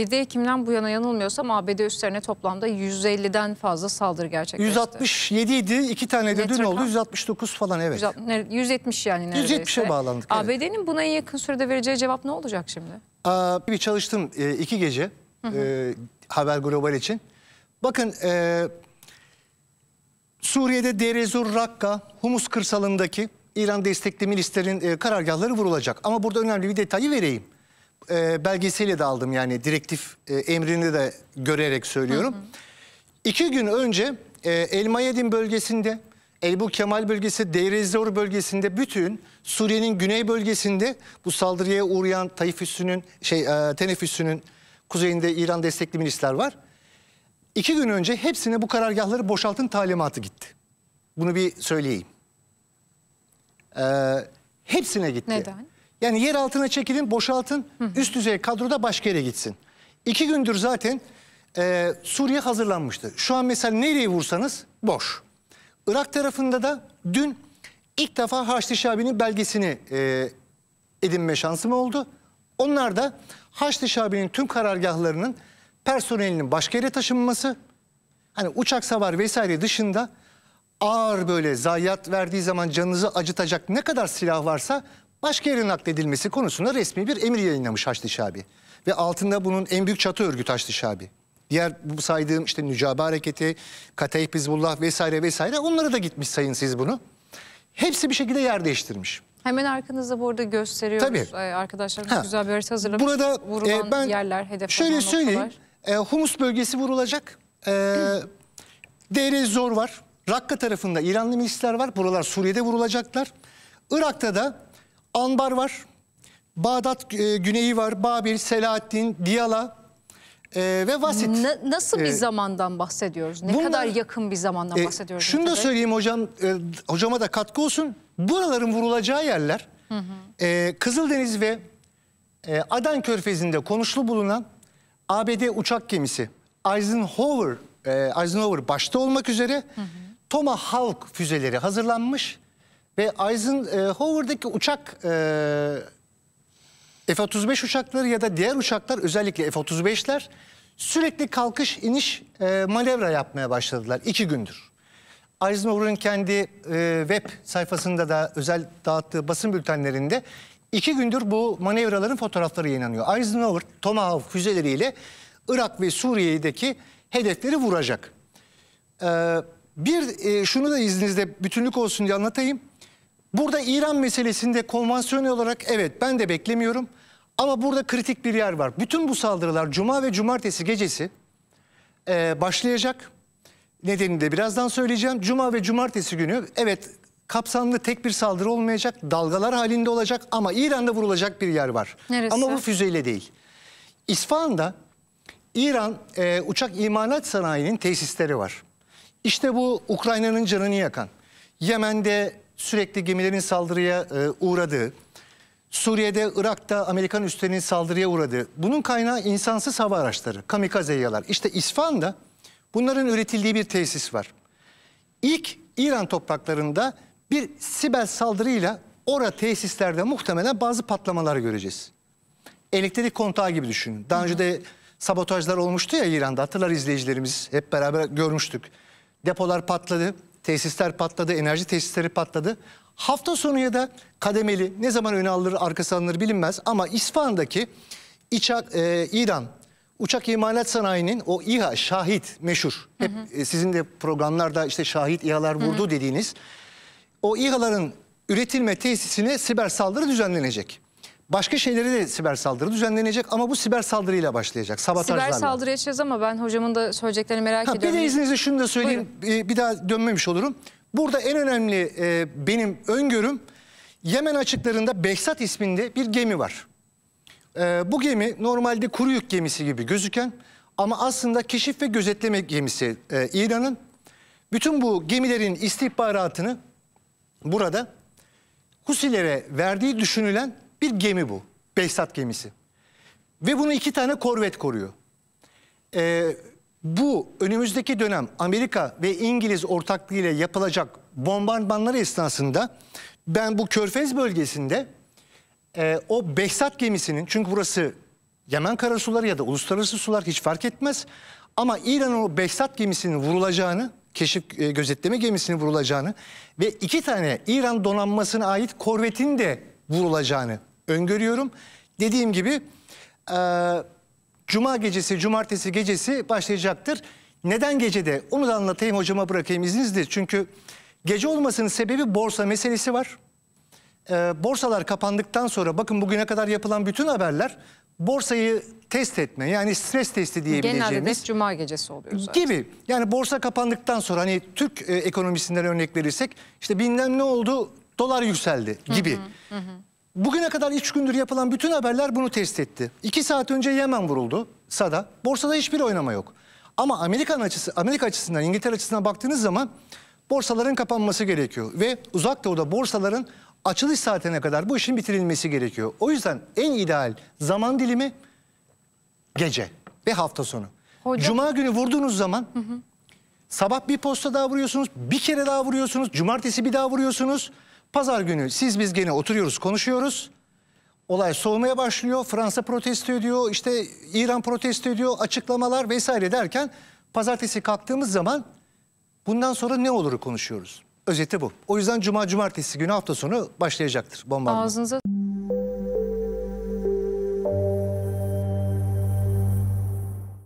7 Ekim'den bu yana yanılmıyorsam ABD üstlerine toplamda 150'den fazla saldırı gerçekleşti. 167 idi, iki tane de dün oldu. 169 falan evet. 170 yani neredeyse. 170'e bağlandık. Evet. ABD'nin buna en yakın sürede vereceği cevap ne olacak şimdi? Aa, bir çalıştım e, iki gece hı hı. E, Haber Global için. Bakın e, Suriye'de Derezur Rakka, Humus kırsalındaki İran destekli milislerin e, karargahları vurulacak. Ama burada önemli bir detayı vereyim e, belgesiyle de aldım yani direktif e, emrini de görerek söylüyorum. Hı hı. İki gün önce e, Elmayedin bölgesinde, Elbu Kemal bölgesi, Deirezor bölgesinde bütün Suriye'nin güney bölgesinde bu saldırıya uğrayan Tayyip Hüsnü'nün, şey e, Teneffüsü'nün kuzeyinde İran destekli milisler var. İki gün önce hepsine bu karargahları boşaltın talimatı gitti. Bunu bir söyleyeyim. Ee, hepsine gitti. Neden? Yani yer altına çekilin, boşaltın, hı üst düzey kadroda başka yere gitsin. İki gündür zaten e, Suriye hazırlanmıştı. Şu an mesela nereye vursanız boş. Irak tarafında da dün ilk defa Haçlı Şabi'nin belgesini e, edinme şansım oldu. Onlar da Haçlı Şabi'nin tüm karargahlarının personelinin başka yere taşınması, hani uçak savar vesaire dışında ağır böyle zayiat verdiği zaman canınızı acıtacak ne kadar silah varsa başka yere nakledilmesi konusunda resmi bir emir yayınlamış Haçlı Şabi. Ve altında bunun en büyük çatı örgütü Haçlı Şabi. Diğer bu saydığım işte Nücabe Hareketi, Katayip Hizbullah vesaire vesaire onlara da gitmiş sayın siz bunu. Hepsi bir şekilde yer değiştirmiş. Hemen arkanızda bu arada gösteriyoruz. Tabii. arkadaşlar ha. güzel bir harita hazırlamış. Burada e, ben yerler, hedef şöyle söyleyeyim. E, Humus bölgesi vurulacak. E, Dere Zor var. Rakka tarafında İranlı milisler var. Buralar Suriye'de vurulacaklar. Irak'ta da Anbar var. Bağdat e, güneyi var. Babil, Selahaddin, Diyala e, ve Vasit. Na, nasıl bir ee, zamandan bahsediyoruz? Ne bunlar, kadar yakın bir zamandan e, bahsediyoruz? Şunu da söyleyeyim hocam, e, hocama da katkı olsun. Buraların vurulacağı yerler hı hı. E, Kızıldeniz ve e, Aden Körfezi'nde konuşlu bulunan ABD uçak gemisi Eisenhower, e, Eisenhower başta olmak üzere hı hı. Tomahawk füzeleri hazırlanmış ve Eisenhower'daki e, uçak e, F-35 uçakları ya da diğer uçaklar özellikle F-35'ler sürekli kalkış iniş e, manevra yapmaya başladılar iki gündür. Eisenhower'ın kendi e, web sayfasında da özel dağıttığı basın bültenlerinde iki gündür bu manevraların fotoğrafları yayınlanıyor. Eisenhower Tomahawk füzeleriyle Irak ve Suriye'deki hedefleri vuracak. E, bir e, şunu da izninizle bütünlük olsun diye anlatayım. Burada İran meselesinde konvansiyonel olarak evet ben de beklemiyorum. Ama burada kritik bir yer var. Bütün bu saldırılar cuma ve cumartesi gecesi e, başlayacak. Nedenini de birazdan söyleyeceğim. Cuma ve cumartesi günü evet kapsamlı tek bir saldırı olmayacak. Dalgalar halinde olacak ama İran'da vurulacak bir yer var. Neresi? Ama bu füzeyle değil. İsfahan'da İran e, uçak imalat sanayinin tesisleri var. İşte bu Ukrayna'nın canını yakan. Yemen'de sürekli gemilerin saldırıya e, uğradığı, Suriye'de, Irak'ta Amerikan üslerinin saldırıya uğradığı, bunun kaynağı insansız hava araçları, kamikaze yalar. İşte İsfahan'da bunların üretildiği bir tesis var. İlk İran topraklarında bir Sibel saldırıyla ora tesislerde muhtemelen bazı patlamalar göreceğiz. Elektrik kontağı gibi düşünün. Daha önce de sabotajlar olmuştu ya İran'da hatırlar izleyicilerimiz hep beraber görmüştük. Depolar patladı. Tesisler patladı, enerji tesisleri patladı. Hafta sonu ya da kademeli ne zaman öne alınır arkası alınır bilinmez ama İsfahan'daki İçak, e, İran Uçak imalat sanayinin o İHA, şahit meşhur. Hep hı hı. E, sizin de programlarda işte şahit İHA'lar vurdu hı hı. dediğiniz. O İHA'ların üretilme tesisine siber saldırı düzenlenecek. Başka şeyleri de siber saldırı düzenlenecek ama bu siber saldırıyla başlayacak. Sabotajlarla. Siber saldırı yaşayacağız ama ben hocamın da söyleyeceklerini merak ha, ediyorum. Bir de izninizle şunu da söyleyeyim. Buyurun. Bir daha dönmemiş olurum. Burada en önemli e, benim öngörüm Yemen açıklarında Behzat isminde bir gemi var. E, bu gemi normalde kuru yük gemisi gibi gözüken ama aslında keşif ve gözetleme gemisi e, İran'ın. Bütün bu gemilerin istihbaratını burada Husilere verdiği düşünülen bir gemi bu. Behzat gemisi. Ve bunu iki tane korvet koruyor. Ee, bu önümüzdeki dönem Amerika ve İngiliz ortaklığıyla yapılacak bombardımanları esnasında ben bu Körfez bölgesinde e, o Behzat gemisinin çünkü burası Yemen karasuları ya da uluslararası sular hiç fark etmez ama İran'ın o Behzat gemisinin vurulacağını keşif e, gözetleme gemisinin vurulacağını ve iki tane İran donanmasına ait korvetin de vurulacağını öngörüyorum. Dediğim gibi e, cuma gecesi, cumartesi gecesi başlayacaktır. Neden gecede? Onu da anlatayım hocama bırakayım izninizle. Çünkü gece olmasının sebebi borsa meselesi var. E, borsalar kapandıktan sonra bakın bugüne kadar yapılan bütün haberler borsayı test etme yani stres testi diyebileceğimiz. Genelde de cuma gecesi oluyor zaten. Gibi yani borsa kapandıktan sonra hani Türk e, ekonomisinden örnek verirsek işte bilmem ne oldu dolar yükseldi gibi. Hı hı, hı. Bugüne kadar üç gündür yapılan bütün haberler bunu test etti. İki saat önce Yemen vuruldu. Sada. Borsada hiçbir oynama yok. Ama Amerikan açısı, Amerika açısından, İngiltere açısından baktığınız zaman borsaların kapanması gerekiyor. Ve uzak doğuda borsaların açılış saatine kadar bu işin bitirilmesi gerekiyor. O yüzden en ideal zaman dilimi gece ve hafta sonu. Hocam. Cuma günü vurduğunuz zaman hı hı. sabah bir posta daha vuruyorsunuz, bir kere daha vuruyorsunuz, cumartesi bir daha vuruyorsunuz. Pazar günü siz biz gene oturuyoruz konuşuyoruz. Olay soğumaya başlıyor. Fransa protesto ediyor. işte İran protesto ediyor. Açıklamalar vesaire derken pazartesi kalktığımız zaman bundan sonra ne olur konuşuyoruz. Özeti bu. O yüzden cuma cumartesi günü hafta sonu başlayacaktır bombardıman. Ağzınıza...